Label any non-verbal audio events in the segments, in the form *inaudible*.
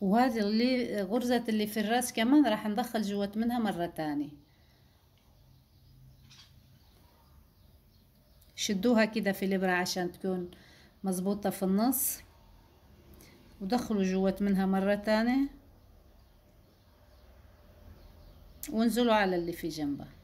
وهذه اللي غرزة اللي في الراس كمان راح ندخل جوات منها مرة تانية شدوها كده في الابرة عشان تكون مظبوطة في النص ودخلوا جوات منها مرة تانية وانزلوا على اللي في جنبها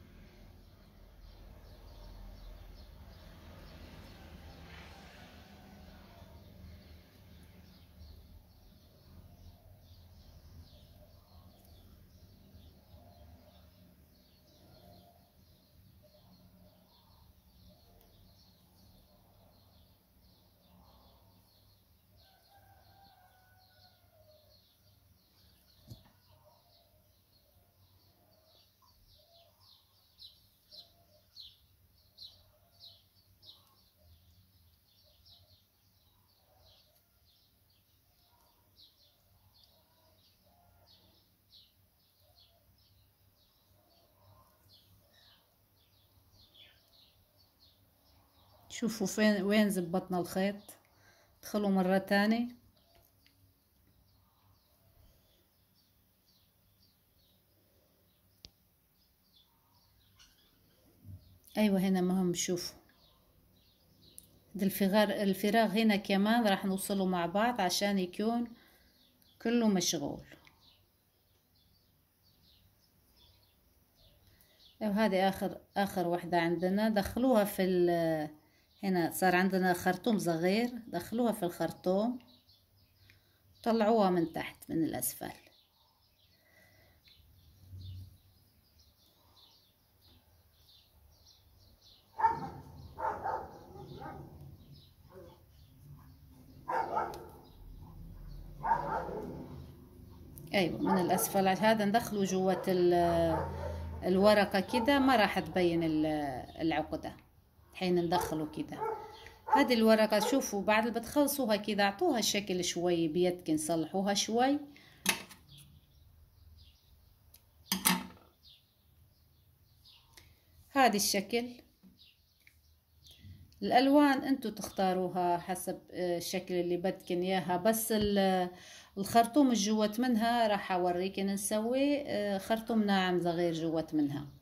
شوفوا فين وين زبطنا الخيط ادخلوا مرة تاني ايوه هنا مهم شوفوا الفراغ الفراغ هنا كمان راح نوصله مع بعض عشان يكون كله مشغول وهذه اخر اخر واحدة عندنا دخلوها في هنا صار عندنا خرطوم صغير دخلوها في الخرطوم طلعوها من تحت من الأسفل ايوه من الاسفل هذا ندخله جوه الورقه كده ما راح تبين العقده حين ندخله كده هذه الورقة شوفوا بعد ما تخلصوها كده اعطوها الشكل شوي بيدكن صلحوها شوي هذا الشكل الالوان انتو تختاروها حسب الشكل آه، اللي بدكن اياها بس الخرطوم الجوات منها راح اوريكن نسوي آه، خرطوم ناعم صغير جوات منها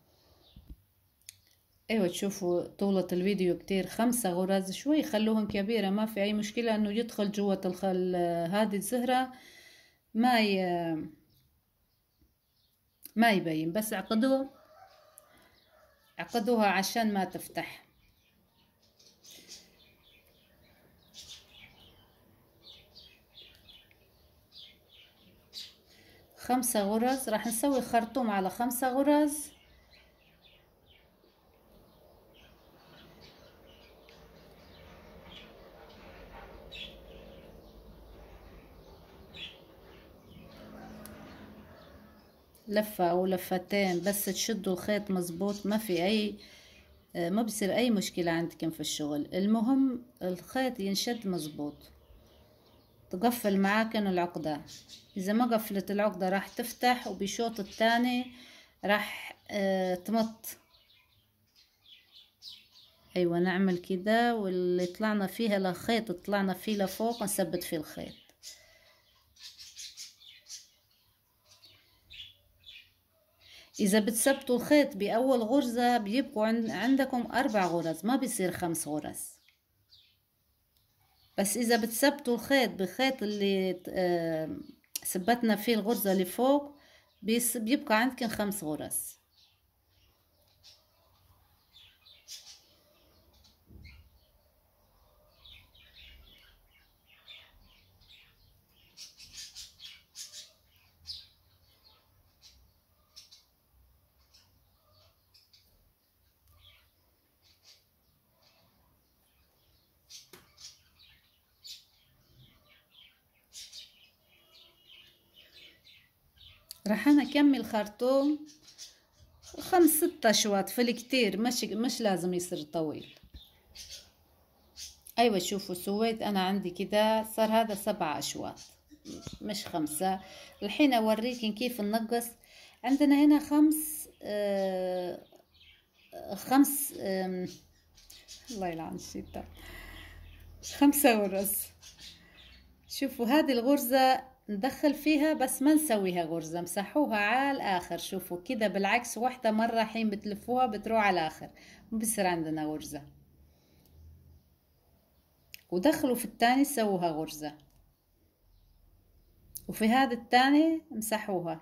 ايوه تشوفوا طولة الفيديو كتير خمسة غراز شوي خلوهم كبيرة ما في اي مشكلة انه يدخل جوة الخل هذه الزهرة ما ي... ما يبين بس عقدوها عقدوها عشان ما تفتح خمسة غرز راح نسوي خرطوم على خمسة غرز لفة او لفتين بس تشدوا الخيط مزبوط ما في اي آه، ما بصير اي مشكلة عندكم في الشغل المهم الخيط ينشد مزبوط تقفل معاكن العقدة اذا ما قفلت العقدة راح تفتح وبشوط التاني راح آه، تمط ايوه نعمل كده واللي طلعنا فيها لخيط طلعنا فيه لفوق نثبت فيه الخيط إذا بتثبتوا خيط بأول غرزة بيبقوا عندكم أربع غرز ما بيصير خمس غرز بس إذا بتثبتوا الخيط بخيط اللي آه، ثبتنا فيه الغرزة اللي فوق بيبقى عندكم خمس غرز راح انا اكمل خرطوم خمس ست اشواط في الكتير مش مش لازم يصير طويل ايوه شوفوا سويت انا عندي كده صار هذا سبعة اشواط مش خمسة الحين اوريكم كيف ننقص عندنا هنا خمس آه خمس الله يلعن الشيطان خمسة غرز شوفوا هذه الغرزة ندخل فيها بس ما نسويها غرزة مسحوها على الآخر شوفوا كده بالعكس واحدة مرة حين بتلفوها بتروح على الآخر بصير عندنا غرزة ودخلوا في التاني سووها غرزة وفي هذا التاني مسحوها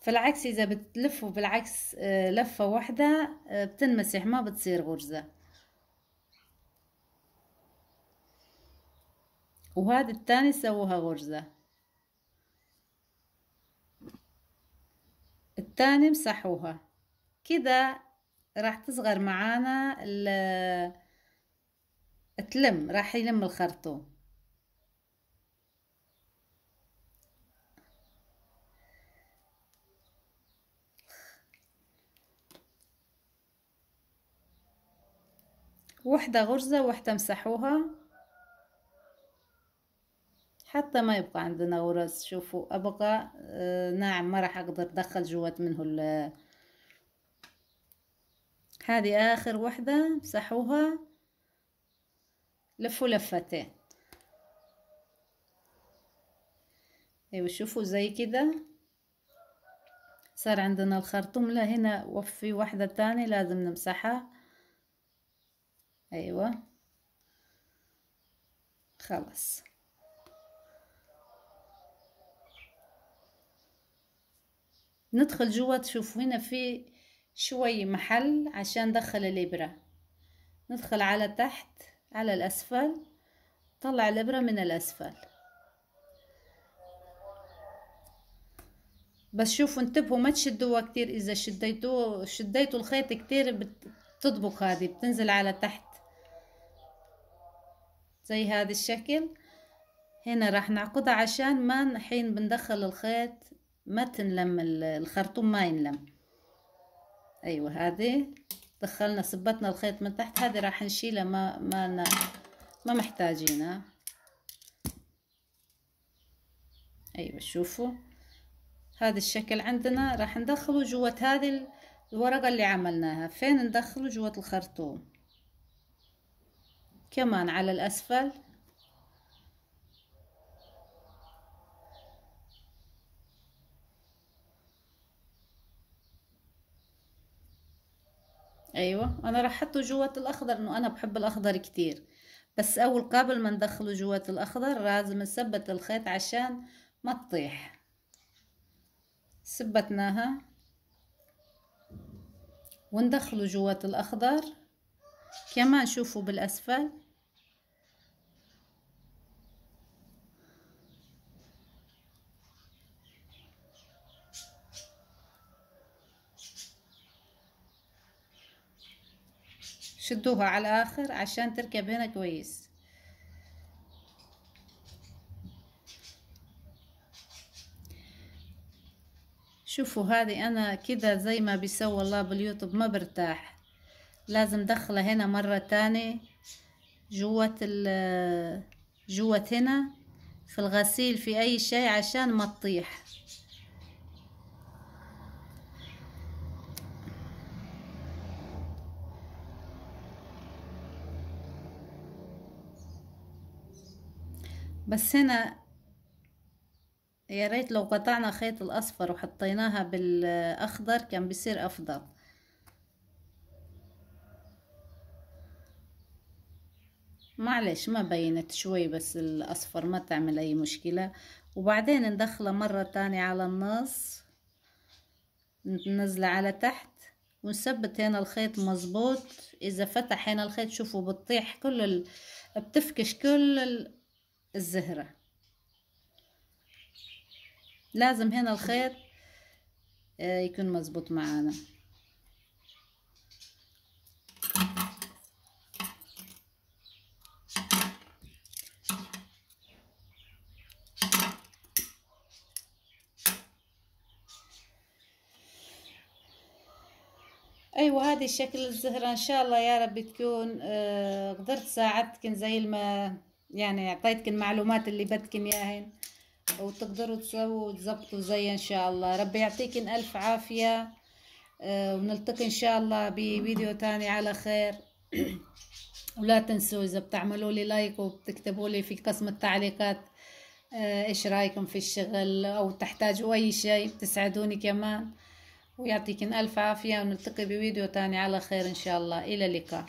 فالعكس إذا بتلفوا بالعكس آه، لفة واحدة آه، بتنمسح ما بتصير غرزة وهذا الثاني سووها غرزة الثاني مسحوها كده راح تصغر معانا تلم راح يلم الخرطوم وحدة غرزة وحدة مسحوها حتى ما يبقى عندنا غرز شوفوا ابقى آه، ناعم ما راح اقدر ادخل جوات منه هذه اخر وحده مسحوها لفوا لفتين ايوا شوفوا زي كده صار عندنا الخرطوم هنا وفي واحدة تانية لازم نمسحها ايوه خلاص ندخل جوا تشوف هنا في شوي محل عشان ندخل الابرة ندخل على تحت على الاسفل طلع الابرة من الاسفل بس شوفوا انتبهوا ما تشدوها كتير اذا شديتوا شديتوا الخيط كتير بتطبق هذه بتنزل على تحت زي هذا الشكل هنا راح نعقدها عشان ما نحين بندخل الخيط ما تنلم الخرطوم ما ينلم ايوه هذه دخلنا ثبتنا الخيط من تحت هذه راح نشيلها ما ما ما محتاجينها ايوه شوفوا هذا الشكل عندنا راح ندخله جوة هذه الورقة اللي عملناها فين ندخله جوة الخرطوم كمان على الأسفل ايوه انا راح احطه جوة الاخضر انه انا بحب الاخضر كتير بس اول قبل ما ندخله جوة الاخضر لازم نثبت الخيط عشان ما تطيح ثبتناها وندخله جوة الاخضر كمان شوفوا بالاسفل شدوها على الآخر عشان تركب هنا كويس شوفوا هذه أنا كده زي ما بيسوى الله باليوتيوب ما برتاح لازم دخله هنا مرة تاني جوة جوة هنا في الغسيل في أي شيء عشان ما تطيح بس هنا يا ريت لو قطعنا خيط الاصفر وحطيناها بالاخضر كان بيصير افضل معلش ما بينت شوي بس الاصفر ما تعمل اي مشكلة وبعدين ندخله مرة تانية على النص ننزله على تحت ونثبت هنا الخيط مظبوط اذا فتح هنا الخيط شوفوا بتطيح كل ال... بتفكش كل ال... الزهرة لازم هنا الخيط آه، يكون مزبوط معانا ايوه هذه شكل الزهره ان شاء الله يا رب تكون آه، قدرت ساعدتكن زي ما يعني اعطيتك المعلومات اللي بدكم ياهن وتقدروا تسووا وتظبطوا زي ان شاء الله ربي يعطيكن الف عافيه آه، ونلتقي ان شاء الله بفيديو تاني على خير *clears throat* ولا تنسوا اذا بتعملوا لي لايك وبتكتبوا لي في قسم التعليقات آه، ايش رايكم في الشغل او تحتاجوا اي شيء بتسعدوني كمان ويعطيكن الف عافيه ونلتقي بفيديو تاني على خير ان شاء الله الى اللقاء